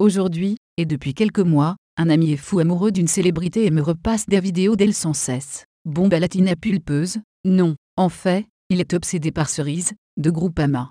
Aujourd'hui, et depuis quelques mois, un ami est fou amoureux d'une célébrité et me repasse des vidéos d'elle sans cesse. Bombe à latina pulpeuse, non, en fait, il est obsédé par Cerise, de groupe Groupama.